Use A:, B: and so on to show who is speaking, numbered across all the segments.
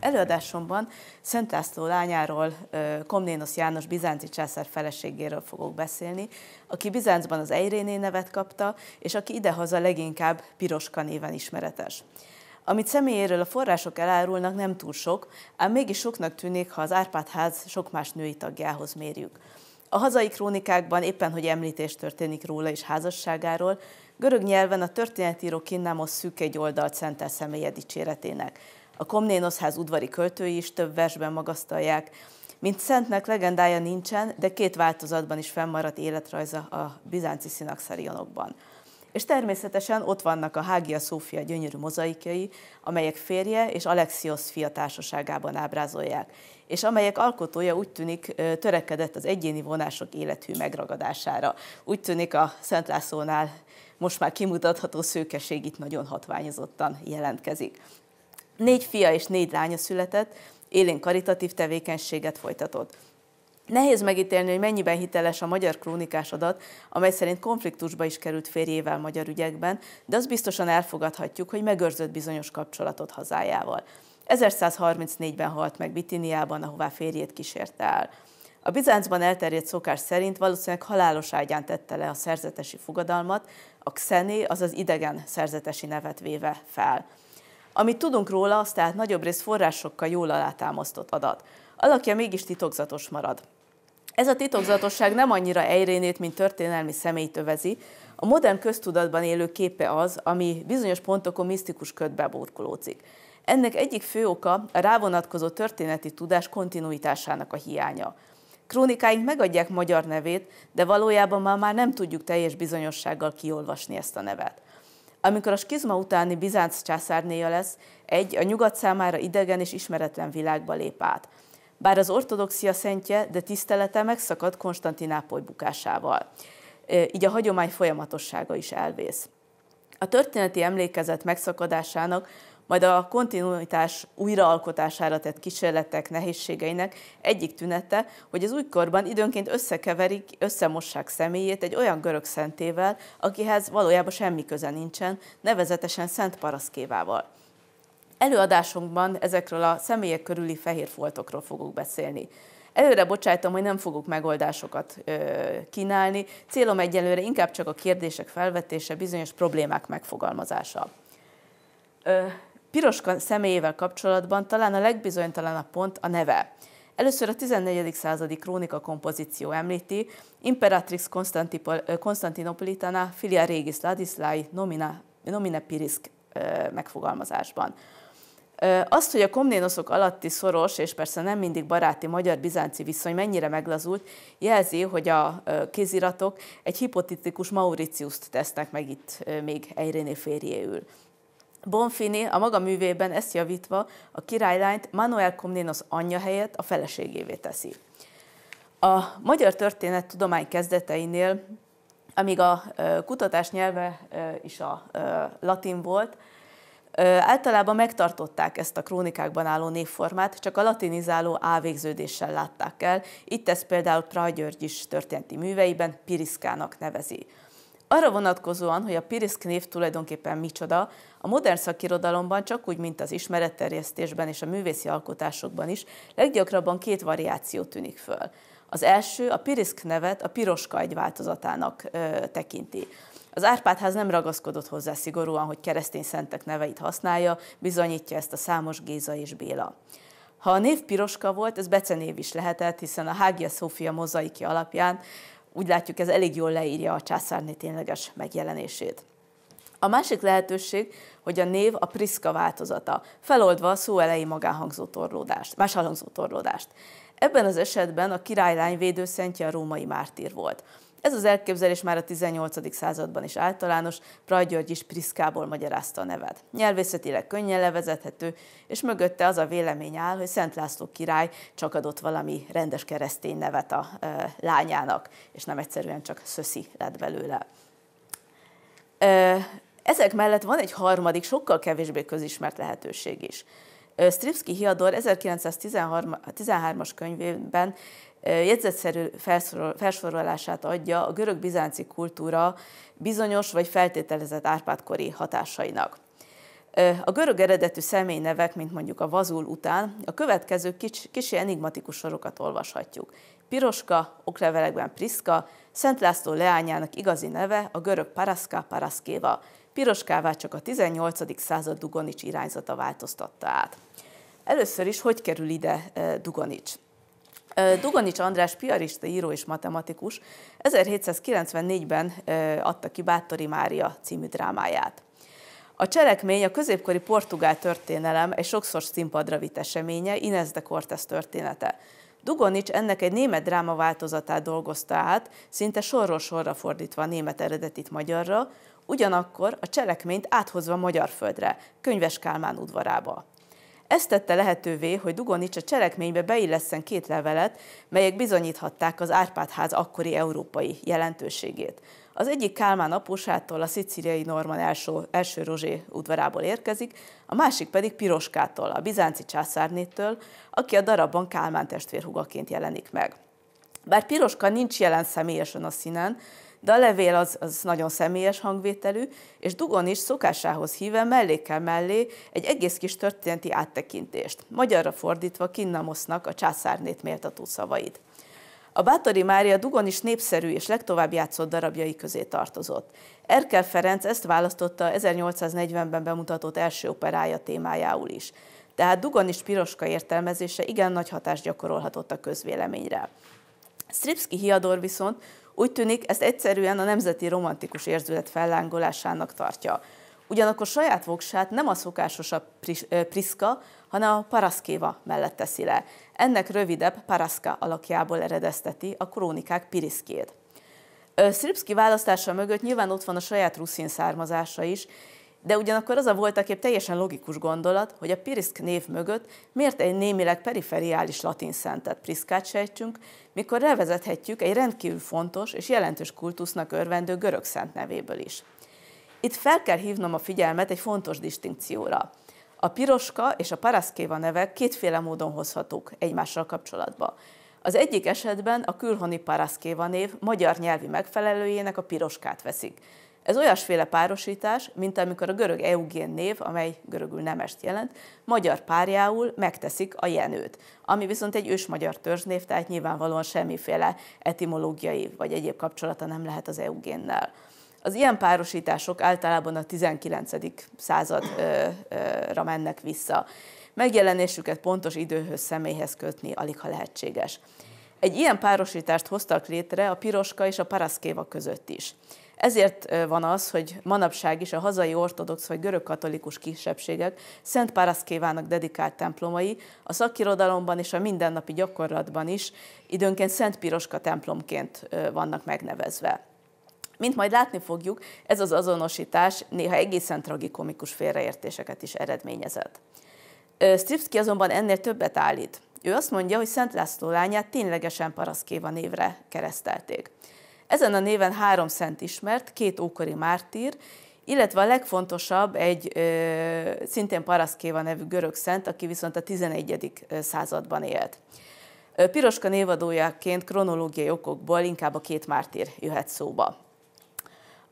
A: előadásomban Szent László lányáról, Komnénosz János bizánci császár feleségéről fogok beszélni, aki Bizáncban az Eiréné nevet kapta, és aki idehaza leginkább Piroska néven ismeretes. Amit személyéről a források elárulnak nem túl sok, ám mégis soknak tűnik, ha az Árpád-ház sok más női tagjához mérjük. A hazai krónikákban éppen, hogy említés történik róla és házasságáról, görög nyelven a történetíró Kinnámos szűk egy oldalt szentel személye dicséretének. A Komnénoszház udvari költői is több versben magasztalják. Mint szentnek legendája nincsen, de két változatban is fennmaradt életrajza a bizánci szinakszerionokban. És természetesen ott vannak a Hágia Szófia gyönyörű mozaikjai, amelyek férje és Alexios fia társaságában ábrázolják, és amelyek alkotója úgy tűnik törekedett az egyéni vonások élethű megragadására. Úgy tűnik a Szent Lászlónál most már kimutatható szőkeség itt nagyon hatványozottan jelentkezik. Négy fia és négy lánya született, élén karitatív tevékenységet folytatott. Nehéz megítélni, hogy mennyiben hiteles a magyar krónikás adat, amely szerint konfliktusba is került férjével magyar ügyekben, de azt biztosan elfogadhatjuk, hogy megőrzött bizonyos kapcsolatot hazájával. 1134-ben halt meg Bitiniában, ahová férjét kísérte el. A Bizáncban elterjedt szokás szerint valószínűleg halálos ágyán tette le a szerzetesi fogadalmat, a xené, azaz idegen szerzetesi nevet véve fel. Amit tudunk róla, az tehát nagyobb rész forrásokkal jól alátámasztott adat. Alakja mégis titokzatos marad. Ez a titokzatosság nem annyira Ejrénét, mint történelmi személyt övezi, a modern köztudatban élő képe az, ami bizonyos pontokon misztikus ködbe burkolózik. Ennek egyik fő oka a rávonatkozó történeti tudás kontinuitásának a hiánya. Krónikáink megadják magyar nevét, de valójában már, már nem tudjuk teljes bizonyossággal kiolvasni ezt a nevet amikor a skizma utáni Bizánc császárnéja lesz, egy a nyugat számára idegen és ismeretlen világba lép át. Bár az ortodoxia szentje, de tisztelete megszakad Konstantinápoly bukásával. Így a hagyomány folyamatossága is elvész. A történeti emlékezet megszakadásának majd a kontinuitás újraalkotására tett kísérletek nehézségeinek egyik tünete, hogy az újkorban időnként összekeverik, összemossák személyét egy olyan görög szentével, akihez valójában semmi köze nincsen, nevezetesen Szent Paraszkévával. Előadásunkban ezekről a személyek körüli fehér foltokról fogok beszélni. Előre bocsájtom, hogy nem fogok megoldásokat ö, kínálni, célom egyelőre inkább csak a kérdések felvetése, bizonyos problémák megfogalmazása. Ö, Piroska személyével kapcsolatban talán a legbizonytalanabb pont a neve. Először a 14. századi krónika kompozíció említi Imperatrix Konstantinopolitana filia regis Ladislai nomina, nomine pirisk megfogalmazásban. Azt, hogy a komnénoszok alatti szoros és persze nem mindig baráti magyar-bizánci viszony mennyire meglazult, jelzi, hogy a kéziratok egy hipotetikus Mauritiuszt tesznek meg itt még Eiréné férjéül. Bonfini a maga művében ezt javítva a királylányt Manuel Komnenos anyja helyett a feleségévé teszi. A magyar történet tudomány kezdeteinél, amíg a kutatás nyelve is a latin volt, általában megtartották ezt a krónikákban álló névformát, csak a latinizáló ávégződéssel látták el, itt ez például Praj is történeti műveiben Piriszkának nevezi. Arra vonatkozóan, hogy a Piriszk név tulajdonképpen micsoda, a modern szakirodalomban csak úgy, mint az ismeretterjesztésben és a művészi alkotásokban is, leggyakrabban két variáció tűnik föl. Az első a Piriszk nevet a piroska egy változatának ö, tekinti. Az Árpádház nem ragaszkodott hozzá szigorúan, hogy keresztény szentek neveit használja, bizonyítja ezt a számos Géza és Béla. Ha a név piroska volt, ez becenév is lehetett, hiszen a Hágia Szófia mozaiki alapján úgy látjuk, ez elég jól leírja a császárné tényleges megjelenését. A másik lehetőség, hogy a név a Priska változata, feloldva a szó elejé magánhangzó torlódást, más hangzó torlódást. Ebben az esetben a királylány védőszentje a római mártír volt. Ez az elképzelés már a 18. században is általános, Praj György is Priszkából magyarázta a nevet. Nyelvészetileg könnyen levezethető, és mögötte az a vélemény áll, hogy Szent László király csak adott valami rendes keresztény nevet a e, lányának, és nem egyszerűen csak Szöszi lett belőle. E, ezek mellett van egy harmadik, sokkal kevésbé közismert lehetőség is. Stripski Hiador 1913-as könyvében jegyzetszerű felsorolását adja a görög-bizánci kultúra bizonyos vagy feltételezett árpádkori hatásainak. A görög eredetű személynevek, mint mondjuk a vazul után, a következő kicsi, kicsi enigmatikus sorokat olvashatjuk. Piroska, oklevelekben Priska, Szent László leányának igazi neve a görög Paraszka Paraszkéva. Piroskává csak a 18. század Dugonics irányzata változtatta át. Először is hogy kerül ide Dugonics? Dugonics András piarista, író és matematikus 1794-ben adta ki Bátori Mária című drámáját. A cselekmény a középkori portugál történelem egy sokszor színpadra vitt eseménye, Inez de Cortes története. Dugonics ennek egy német dráma változatát dolgozta át, szinte sorról sorra fordítva a német eredetit magyarra, ugyanakkor a cselekményt áthozva magyar földre, Könyves Kálmán udvarába. Ezt tette lehetővé, hogy Dugonics a cselekménybe beilleszen két levelet, melyek bizonyíthatták az Árpád-ház akkori európai jelentőségét. Az egyik Kálmán apósától a szicíliai Norman első, első Rozsé udvarából érkezik, a másik pedig Piroskától, a bizánci császárnétől, aki a darabban Kálmán testvérhugaként jelenik meg. Bár Piroska nincs jelen személyesen a színen, de a levél az, az nagyon személyes hangvételű, és Dugon is szokásához híve mellékkel mellé egy egész kis történeti áttekintést, magyarra fordítva Kinnamosznak a császárnét méltató szavait. A Bátori Mária Dugon is népszerű és legtovább játszott darabjai közé tartozott. Erkel Ferenc ezt választotta 1840-ben bemutatott első operája témájául is. Tehát Dugon is piroska értelmezése igen nagy hatást gyakorolhatott a közvéleményre. Stripski hiador viszont úgy tűnik, ezt egyszerűen a nemzeti romantikus érzület fellángolásának tartja. Ugyanakkor saját voksát nem a szokásosabb Priska, hanem a Paraszkéva mellett teszi le. Ennek rövidebb Paraszka alakjából eredezteti a krónikák Piriszkét. Szripszki választása mögött nyilván ott van a saját ruszin származása is, de ugyanakkor az a voltaképp teljesen logikus gondolat, hogy a Pirisk név mögött miért egy némileg periferiális latin szentet Priszkát sejtsünk, mikor levezethetjük egy rendkívül fontos és jelentős kultusznak örvendő görög szent nevéből is. Itt fel kell hívnom a figyelmet egy fontos distinkcióra. A piroska és a paraszkéva nevek kétféle módon hozhatók egymással kapcsolatba. Az egyik esetben a külhoni paraszkéva név magyar nyelvi megfelelőjének a piroskát veszik, ez olyasféle párosítás, mint amikor a görög Eugén név, amely görögül nemest jelent, magyar párjául megteszik a jenőt, ami viszont egy ős magyar törzsnév, tehát nyilvánvalóan semmiféle etimológiai vagy egyéb kapcsolata nem lehet az Eugénnel. Az ilyen párosítások általában a 19. századra mennek vissza. Megjelenésüket pontos időhöz, személyhez kötni alig ha lehetséges. Egy ilyen párosítást hoztak létre a Piroska és a Paraszkéva között is. Ezért van az, hogy manapság is a hazai ortodox vagy görögkatolikus kisebbségek Szent Paraszkévának dedikált templomai a szakirodalomban és a mindennapi gyakorlatban is időnként Szent Piroska templomként vannak megnevezve. Mint majd látni fogjuk, ez az azonosítás néha egészen tragikomikus félreértéseket is eredményezett. Stripski azonban ennél többet állít. Ő azt mondja, hogy Szent László lányát ténylegesen Paraszkéva névre keresztelték. Ezen a néven három szent ismert, két ókori mártír, illetve a legfontosabb egy ö, szintén Paraszkéva nevű görög szent, aki viszont a 11. században élt. Piroska névadójaként kronológiai okokból inkább a két mártír jöhet szóba.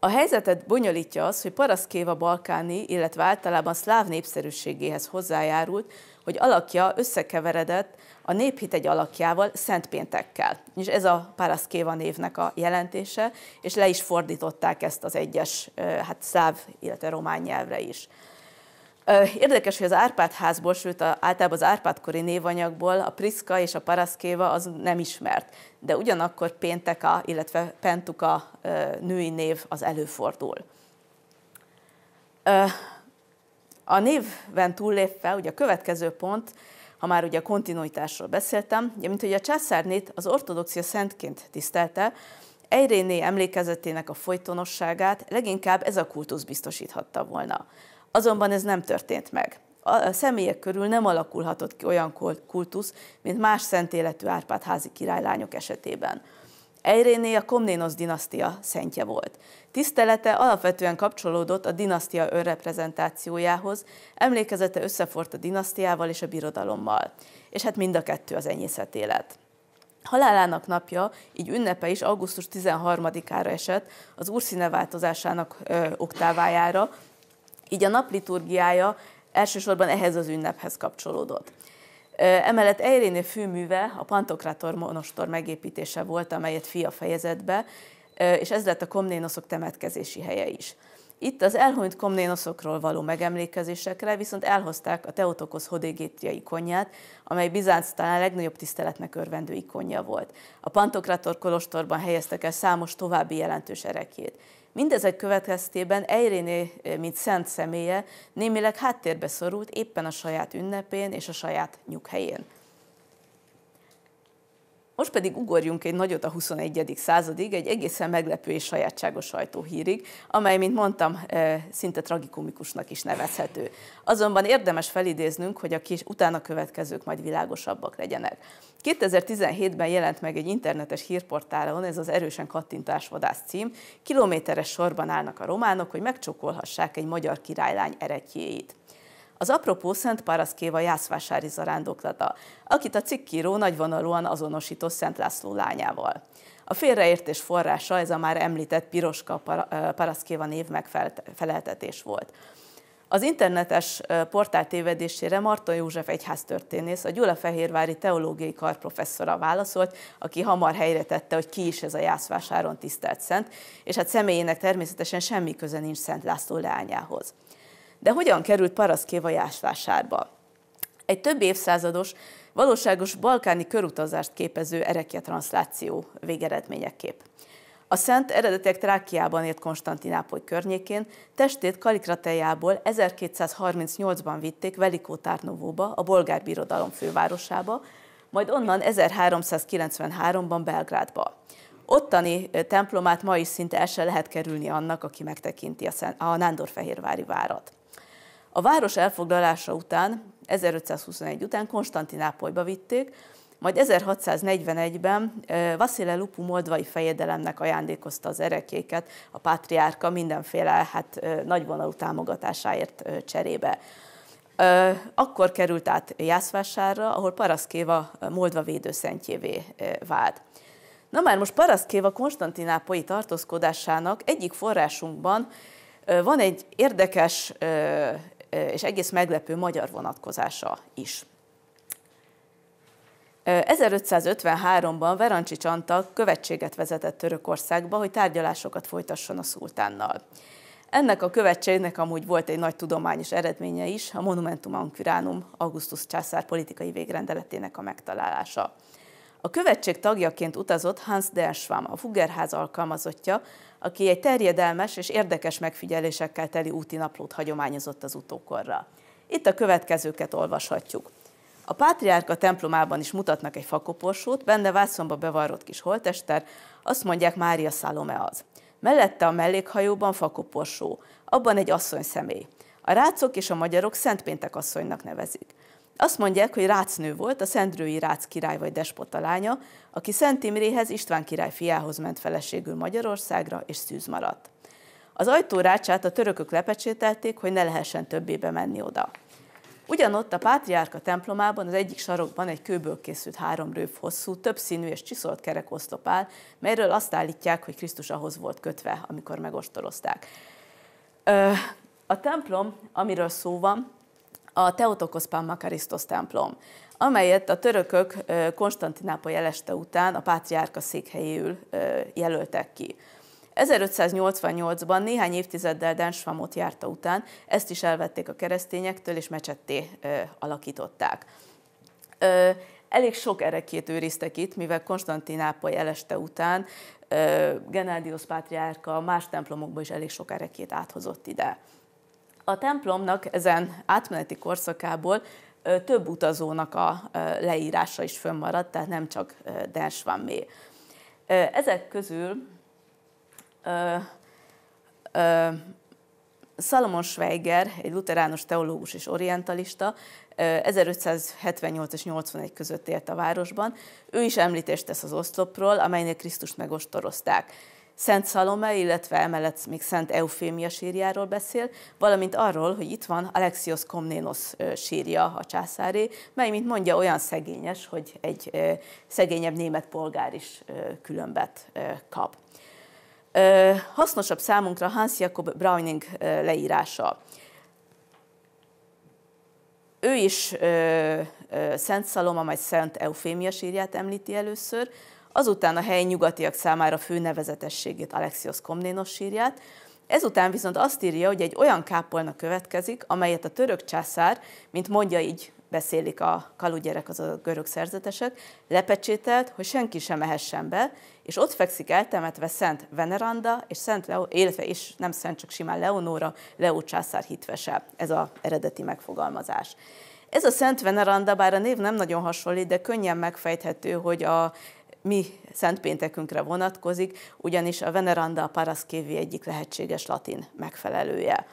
A: A helyzetet bonyolítja az, hogy Paraszkéva balkáni, illetve általában szláv népszerűségéhez hozzájárult, hogy alakja összekeveredett a néphit egy alakjával, Szentpéntekkel. És ez a Paraszkéva névnek a jelentése, és le is fordították ezt az egyes hát szláv, illetve román nyelvre is. Érdekes, hogy az Árpád házból, sőt általában az Árpádkori névanyagból a Priszka és a Paraszkéva az nem ismert, de ugyanakkor Pénteka, illetve Pentuka női név az előfordul. A névben túllépve, ugye a következő pont, ha már ugye a kontinuitásról beszéltem, ugye, mint hogy a császárnét az ortodoxia szentként tisztelte, Ejréné emlékezetének a folytonosságát leginkább ez a kultusz biztosíthatta volna. Azonban ez nem történt meg. A személyek körül nem alakulhatott ki olyan kultusz, mint más szentéletű Árpád házi királylányok esetében. Ejréné a Komnénos dinasztia szentje volt. Tisztelete alapvetően kapcsolódott a dinasztia önreprezentációjához, emlékezete összefort a dinasztiával és a birodalommal. És hát mind a kettő az enyészet élet. Halálának napja, így ünnepe is augusztus 13-ára esett, az változásának ö, oktávájára, így a nap liturgiája elsősorban ehhez az ünnephez kapcsolódott. Emellett Eiréné főműve a Pantokrator monostor megépítése volt, amelyet fia fejezett be, és ez lett a komnénoszok temetkezési helye is. Itt az elhunyt komnénoszokról való megemlékezésekre viszont elhozták a Teotokosz hodégétia ikonját, amely Bizánc talán legnagyobb tiszteletnek örvendő ikonja volt. A Pantokrator kolostorban helyeztek el számos további jelentős erekét. Mindezek következtében Eiréné, mint szent személye, némileg háttérbe szorult éppen a saját ünnepén és a saját nyughelyén. Most pedig ugorjunk egy nagyot a 21. századig, egy egészen meglepő és sajátságos sajtóhírig, amely, mint mondtam, e, szinte tragikumikusnak is nevezhető. Azonban érdemes felidéznünk, hogy a kis utána következők majd világosabbak legyenek. 2017-ben jelent meg egy internetes hírportálon, ez az erősen kattintásvadász cím, kilométeres sorban állnak a románok, hogy megcsokolhassák egy magyar királylány eretjéit. Az apropó Szent Paraszkéva Jászvásári zarándoklata, akit a cikkíró nagyvonalúan azonosított Szent László lányával. A félreértés forrása ez a már említett Piroska Paraszkéva név megfeleltetés volt. Az internetes portál tévedésére Marta József egyháztörténész, a Gyulafehérvári Teológiai Kar professzora válaszolt, aki hamar helyre tette, hogy ki is ez a Jászvásáron tisztelt szent, és hát személyének természetesen semmi köze nincs Szent László leányához. De hogyan került Paraszkéva Jásvásárba? Egy több évszázados, valóságos balkáni körutazást képező erekje transzláció végeredményeképp. A szent eredetek Trákiában ért Konstantinápoly környékén, testét Kalikratejából 1238-ban vitték Velikó Tárnovóba, a bolgár birodalom fővárosába, majd onnan 1393-ban Belgrádba. Ottani templomát ma is szinte el se lehet kerülni annak, aki megtekinti a Nándorfehérvári várat. A város elfoglalása után, 1521 után Konstantinápolyba vitték, majd 1641-ben Vasile Lupu moldvai fejedelemnek ajándékozta az erekéket a pátriárka mindenféle hát, nagyvonalú támogatásáért cserébe. Akkor került át Jászvásárra, ahol Paraszkéva Moldva védőszentjévé vált. Na már most Paraszkéva konstantinápolyi tartózkodásának egyik forrásunkban van egy érdekes és egész meglepő magyar vonatkozása is. 1553-ban Verancsi Csanta követséget vezetett Törökországba, hogy tárgyalásokat folytasson a szultánnal. Ennek a követségnek amúgy volt egy nagy tudományos eredménye is, a Monumentum Ancuránum Augustus császár politikai végrendeletének a megtalálása. A követség tagjaként utazott Hans Derschwam, a Fuggerház alkalmazottja, aki egy terjedelmes és érdekes megfigyelésekkel teli úti naplót hagyományozott az utókorra. Itt a következőket olvashatjuk. A pátriárka templomában is mutatnak egy fakoporsót, benne vászonba bevarrott kis holtester, azt mondják Mária Szalome az. Mellette a mellékhajóban fakoporsó, abban egy asszony személy. A rácok és a magyarok Szentpéntek asszonynak nevezik. Azt mondják, hogy rácnő volt, a Szendrői Rác király vagy despota lánya, aki Szent Imréhez István király fiához ment feleségül Magyarországra, és szűz maradt. Az ajtó rácsát a törökök lepecsételték, hogy ne lehessen többé menni oda. Ugyanott a pátriárka templomában az egyik sarokban egy kőből készült három rőv hosszú, többszínű és csiszolt kerek oszlop áll, melyről azt állítják, hogy Krisztus ahhoz volt kötve, amikor megostorozták. a templom, amiről szó van, a Theotokos Pammakarisztos templom, amelyet a törökök Konstantinápoly eleste után a pátriárka székhelyéül jelöltek ki. 1588-ban néhány évtizeddel Densfamot járta után ezt is elvették a keresztényektől, és mecsetté alakították. elég sok erekét őriztek itt, mivel Konstantinápoly eleste után Genádiusz pátriárka más templomokból is elég sok erekét áthozott ide. A templomnak ezen átmeneti korszakából több utazónak a leírása is fönnmaradt, tehát nem csak Dens van mély. Ezek közül Salomon Schweiger, egy luteránus teológus és orientalista, 1578 és 81 között élt a városban. Ő is említést tesz az oszlopról, amelynél Krisztust megostorozták. Szent Szalome, illetve emellett még Szent Eufémia sírjáról beszél, valamint arról, hogy itt van Alexios Komnénos sírja, a császáré, mely, mint mondja, olyan szegényes, hogy egy szegényebb német polgár is különbet kap. Hasznosabb számunkra Hans Jakob Browning leírása. Ő is Szent Szaloma, majd Szent Eufémia sírját említi először, azután a helyi nyugatiak számára fő nevezetességét Alexios Komnénos sírját, ezután viszont azt írja, hogy egy olyan kápolna következik, amelyet a török császár, mint mondja így beszélik a kalugyerek, az a görög szerzetesek, lepecsételt, hogy senki sem mehessen be, és ott fekszik eltemetve Szent Veneranda, és Szent Leo, illetve és nem Szent, csak simán Leonóra, Leó császár hitvese. Ez az eredeti megfogalmazás. Ez a Szent Veneranda, bár a név nem nagyon hasonlít, de könnyen megfejthető, hogy a mi szentpéntekünkre vonatkozik, ugyanis a Veneranda a Paraszkévi egyik lehetséges latin megfelelője.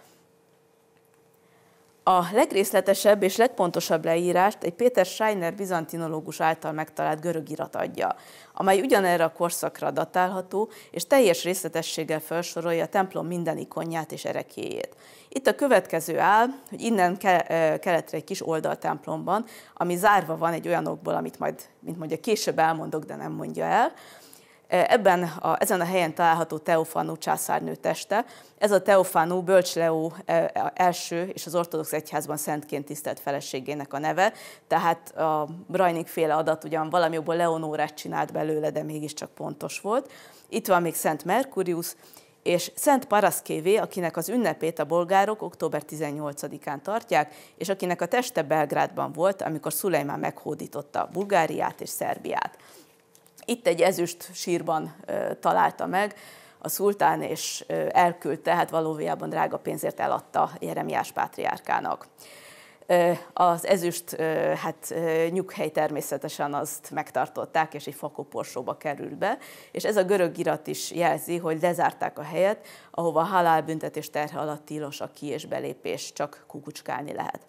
A: A legrészletesebb és legpontosabb leírást egy Péter Scheiner bizantinológus által megtalált görög irat adja, amely ugyanerre a korszakra datálható, és teljes részletességgel felsorolja a templom minden ikonját és erekéjét. Itt a következő áll, hogy innen keletre egy kis templomban, ami zárva van egy olyanokból, amit majd, mint mondja, később elmondok, de nem mondja el, E, ebben a, ezen a helyen található Teofánó császárnő teste. Ez a Teofánó Leó e, első és az ortodox egyházban szentként tisztelt feleségének a neve, tehát a Brajnik féle adat ugyan valami jobban Leonórát csinált belőle, de mégiscsak pontos volt. Itt van még Szent Merkurius, és Szent Paraszkévé, akinek az ünnepét a bolgárok október 18-án tartják, és akinek a teste Belgrádban volt, amikor Szulejmán meghódította Bulgáriát és Szerbiát. Itt egy ezüst sírban találta meg, a szultán, és elküldte, hát valójában drága pénzért eladta Jeremiás pátriárkának. Az ezüst hát, nyughely természetesen azt megtartották, és egy fakoporsóba került be, és ez a görög irat is jelzi, hogy lezárták a helyet, ahova halálbüntetés terhe alatt tilos a ki- és belépés, csak kukucskálni lehet.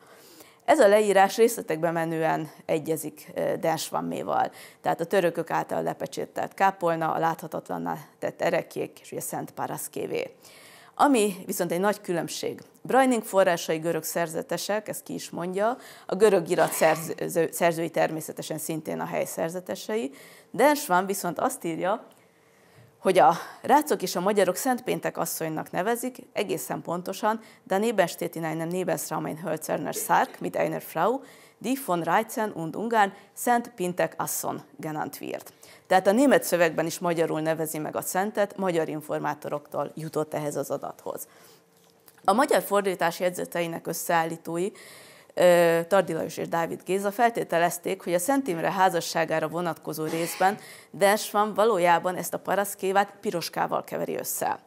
A: Ez a leírás részletekben menően egyezik Densvamméval, tehát a törökök által lepecsételt kápolna, a láthatatlanná tett erekjék és ugye Szent Paraszkévé. Ami viszont egy nagy különbség. Brajning forrásai görög szerzetesek, ez ki is mondja, a görög irat szerző, szerzői természetesen szintén a hely szerzetesei, Densvam viszont azt írja, hogy a rácok és a magyarok Szentpéntek asszonynak nevezik, egészen pontosan, de nébenstéti nájnem Nebensramein hölcerner szárk, mit einer Frau, die von Reizen und Ungarn Szent Pintek Asszon genannt wird. Tehát a német szövegben is magyarul nevezi meg a szentet, magyar informátoroktól jutott ehhez az adathoz. A magyar fordítás jegyzeteinek összeállítói Tardi Lajos és Dávid Géza feltételezték, hogy a Szent Imre házasságára vonatkozó részben Densvan valójában ezt a paraszkévát piroskával keveri össze.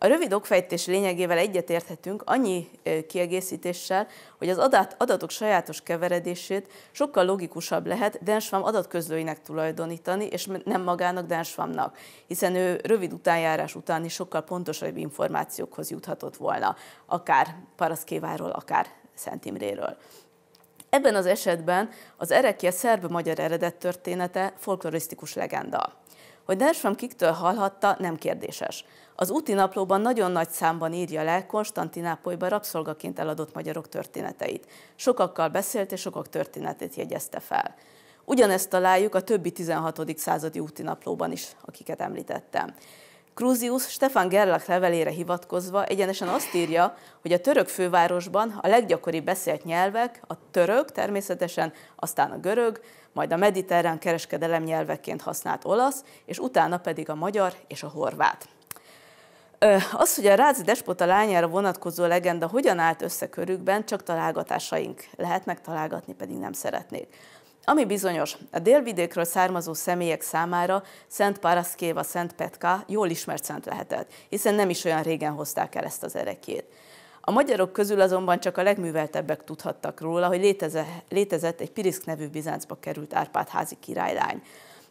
A: A rövid okfejtés lényegével egyetérthetünk annyi kiegészítéssel, hogy az adat, adatok sajátos keveredését sokkal logikusabb lehet Densvam adatközlőinek tulajdonítani, és nem magának Densvamnak, hiszen ő rövid utánjárás után is sokkal pontosabb információkhoz juthatott volna, akár Paraszkéváról, akár Szent Imréről. Ebben az esetben az erekje szerb-magyar története folklorisztikus legenda. Hogy Nersvam kiktől hallhatta, nem kérdéses. Az úti naplóban nagyon nagy számban írja le Konstantinápolyba rabszolgaként eladott magyarok történeteit. Sokakkal beszélt és sokak történetét jegyezte fel. Ugyanezt találjuk a többi 16. századi úti naplóban is, akiket említettem. Krúziusz Stefan Gerlach levelére hivatkozva egyenesen azt írja, hogy a török fővárosban a leggyakori beszélt nyelvek a török természetesen, aztán a görög, majd a mediterrán kereskedelem nyelveként használt olasz, és utána pedig a magyar és a horvát. Az, hogy a rázi despota lányára vonatkozó legenda hogyan állt össze körükben, csak találgatásaink lehetnek, találgatni pedig nem szeretnék. Ami bizonyos, a délvidékről származó személyek számára Szent Paraszkéva, Szent Petka jól ismert szent lehetett, hiszen nem is olyan régen hozták el ezt az erekét. A magyarok közül azonban csak a legműveltebbek tudhattak róla, hogy léteze, létezett egy Pirisk nevű Bizáncba került házi királylány.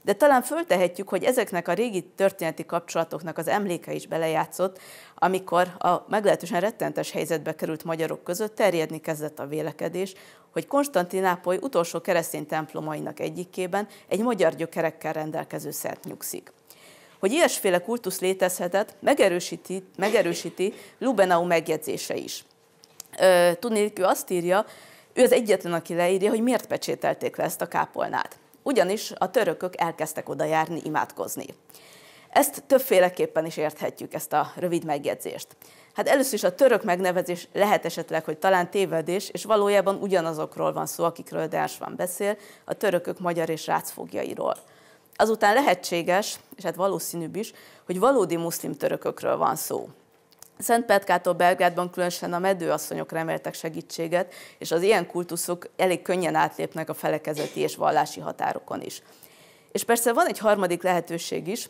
A: De talán föltehetjük, hogy ezeknek a régi történeti kapcsolatoknak az emléke is belejátszott, amikor a meglehetősen rettentes helyzetbe került magyarok között terjedni kezdett a vélekedés, hogy Konstantinápoly utolsó keresztény templomainak egyikében egy magyar gyökerekkel rendelkező szert nyugszik. Hogy ilyesféle kultusz létezhetett, megerősíti, megerősíti Lubenau megjegyzése is. Tudni, ő azt írja, ő az egyetlen, aki leírja, hogy miért pecsételték le ezt a kápolnát. Ugyanis a törökök elkezdtek oda járni imádkozni. Ezt többféleképpen is érthetjük, ezt a rövid megjegyzést. Hát először is a török megnevezés lehet esetleg, hogy talán tévedés, és valójában ugyanazokról van szó, akikről van beszél, a törökök magyar és rác Azután lehetséges, és hát valószínűbb is, hogy valódi muszlim törökökről van szó. Petkától Belgrádban különösen a medőasszonyok reméltek segítséget, és az ilyen kultuszok elég könnyen átlépnek a felekezeti és vallási határokon is. És persze van egy harmadik lehetőség is,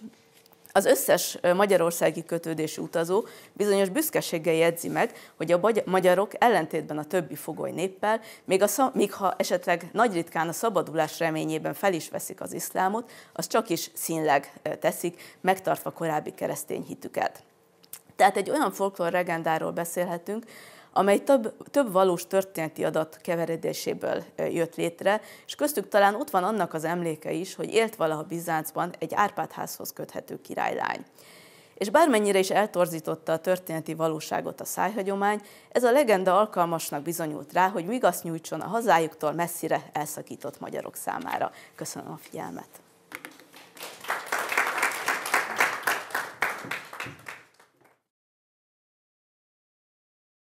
A: az összes magyarországi kötődési utazó bizonyos büszkeséggel jegyzi meg, hogy a magyarok ellentétben a többi fogoly néppel, még, a, még ha esetleg nagy ritkán a szabadulás reményében fel is veszik az iszlámot, az csak is színleg teszik, megtartva korábbi keresztény hitüket. Tehát egy olyan folklor legendáról beszélhetünk, amely több, több valós történeti adat keveredéséből jött létre, és köztük talán ott van annak az emléke is, hogy élt valaha Bizáncban egy Árpádházhoz köthető királylány. És bármennyire is eltorzította a történeti valóságot a szájhagyomány, ez a legenda alkalmasnak bizonyult rá, hogy migaszt nyújtson a hazájuktól messzire elszakított magyarok számára. Köszönöm a figyelmet!